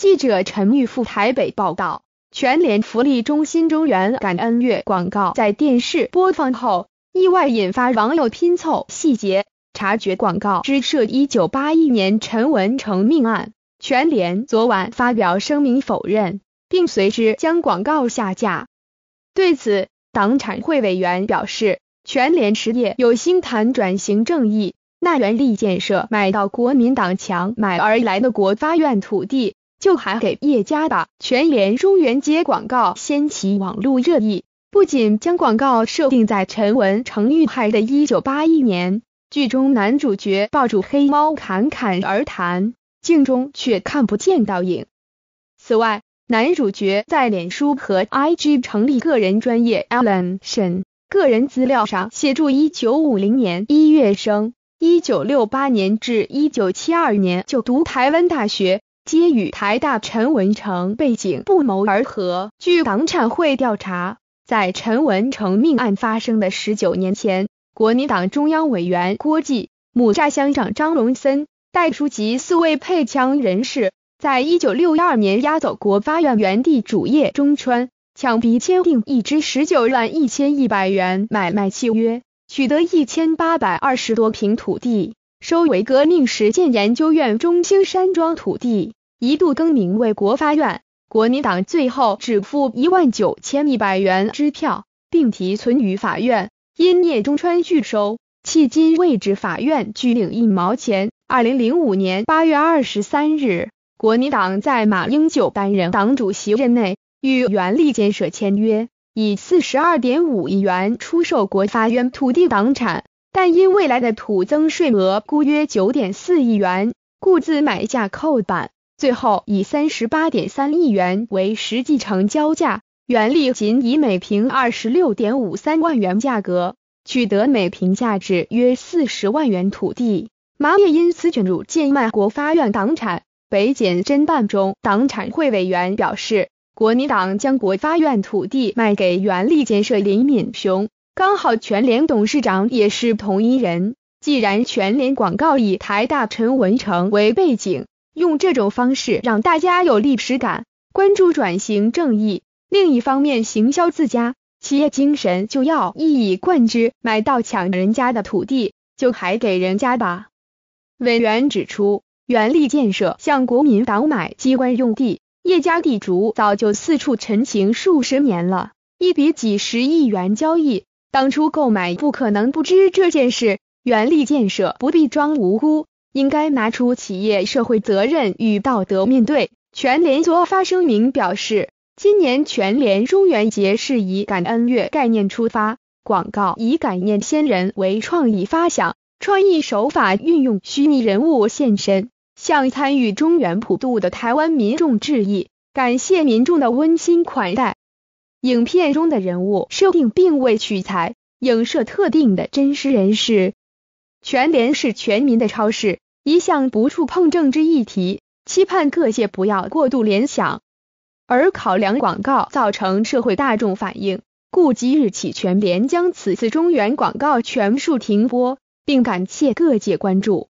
记者陈玉赴台北报道，全联福利中心中原感恩月广告在电视播放后，意外引发网友拼凑细节，察觉广告之涉1981年陈文成命案。全联昨晚发表声明否认，并随之将广告下架。对此，党产会委员表示，全联实业有心谈转型正义，纳元力建设买到国民党强买而来的国发院土地。就还给叶家吧。全联中原街广告掀起网络热议，不仅将广告设定在陈文成遇害的1981年，剧中男主角抱住黑猫侃侃而谈，镜中却看不见倒影。此外，男主角在脸书和 IG 成立个人专业 Alan Shen 个人资料上写住1 9 5 0年一月生，1968年至1972年就读台湾大学。皆与台大陈文成背景不谋而合。据党产会调查，在陈文成命案发生的十九年前，国民党中央委员郭继、母寨乡长张荣森、代书记四位配枪人士，在一九六二年押走国发院原地主业中川，强逼签订一支十九万一千一百元买卖契约，取得一千八百二十多平土地。收为革命实践研究院中兴山庄土地，一度更名为国发院。国民党最后只付一万九千一百元支票，并提存于法院，因聂中川拒收，迄今未至法院拘领一毛钱。二零零五年八月二十三日，国民党在马英九担任党主席任内，与原力建设签约，以四十二点五亿元出售国发院土地党产。但因未来的土增税额估约九点四亿元，故自买价扣板，最后以三十八点三亿元为实际成交价。袁力仅以每平二十六点五三万元价格，取得每平价值约四十万元土地。麻业因此卷入贱卖国发院党产北检侦办中，党产会委员表示，国民党将国发院土地卖给原力建设林敏雄。刚好全联董事长也是同一人。既然全联广告以台大陈文成为背景，用这种方式让大家有历史感，关注转型正义。另一方面，行销自家企业精神就要一以贯之。买到抢人家的土地，就还给人家吧。委员指出，原力建设向国民党买机关用地，叶家地主早就四处陈情数十年了，一笔几十亿元交易。当初购买不可能不知这件事，原力建设不必装无辜，应该拿出企业社会责任与道德面对。全联昨发声明表示，今年全联中元节是以感恩月概念出发，广告以感念先人为创意发想，创意手法运用虚拟人物现身，向参与中原普渡的台湾民众致意，感谢民众的温馨款待。影片中的人物设定并未取材影射特定的真实人士，全联是全民的超市，一向不触碰政治议题，期盼各界不要过度联想，而考量广告造成社会大众反应，故即日起全联将此次中原广告全数停播，并感谢各界关注。